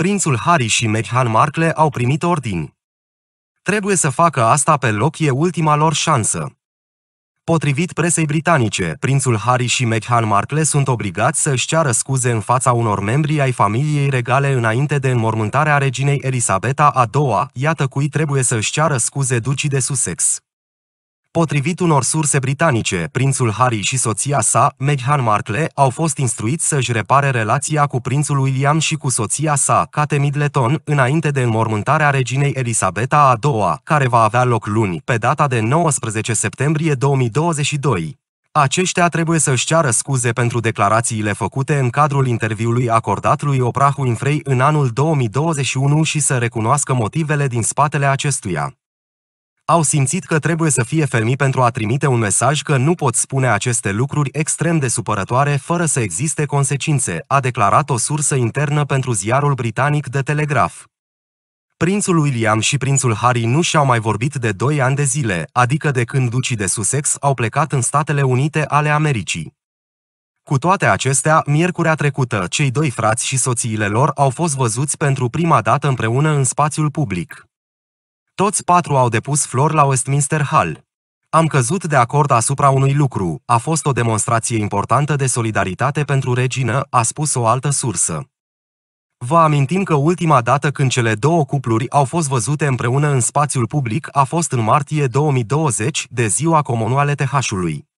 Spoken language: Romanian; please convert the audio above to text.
prințul Harry și Meghan Markle au primit ordini. Trebuie să facă asta pe loc, e ultima lor șansă. Potrivit presei britanice, prințul Harry și Meghan Markle sunt obligați să-și ceară scuze în fața unor membri ai familiei regale înainte de înmormântarea reginei Elisabeta a II-a, iată cui trebuie să-și ceară scuze ducii de Sussex. Potrivit unor surse britanice, prințul Harry și soția sa, Meghan Markle, au fost instruiți să-și repare relația cu prințul William și cu soția sa, Kate Middleton, înainte de înmormântarea reginei Elisabeta a II-a, care va avea loc luni, pe data de 19 septembrie 2022. Aceștia trebuie să-și ceară scuze pentru declarațiile făcute în cadrul interviului acordat lui Oprah Winfrey în anul 2021 și să recunoască motivele din spatele acestuia au simțit că trebuie să fie fermi pentru a trimite un mesaj că nu pot spune aceste lucruri extrem de supărătoare fără să existe consecințe, a declarat o sursă internă pentru ziarul britanic de Telegraph. Prințul William și prințul Harry nu și-au mai vorbit de 2 ani de zile, adică de când ducii de Sussex au plecat în Statele Unite ale Americii. Cu toate acestea, miercurea trecută, cei doi frați și soțiile lor au fost văzuți pentru prima dată împreună în spațiul public. Toți patru au depus flori la Westminster Hall. Am căzut de acord asupra unui lucru, a fost o demonstrație importantă de solidaritate pentru regină, a spus o altă sursă. Vă amintim că ultima dată când cele două cupluri au fost văzute împreună în spațiul public a fost în martie 2020, de ziua comunale TH-ului.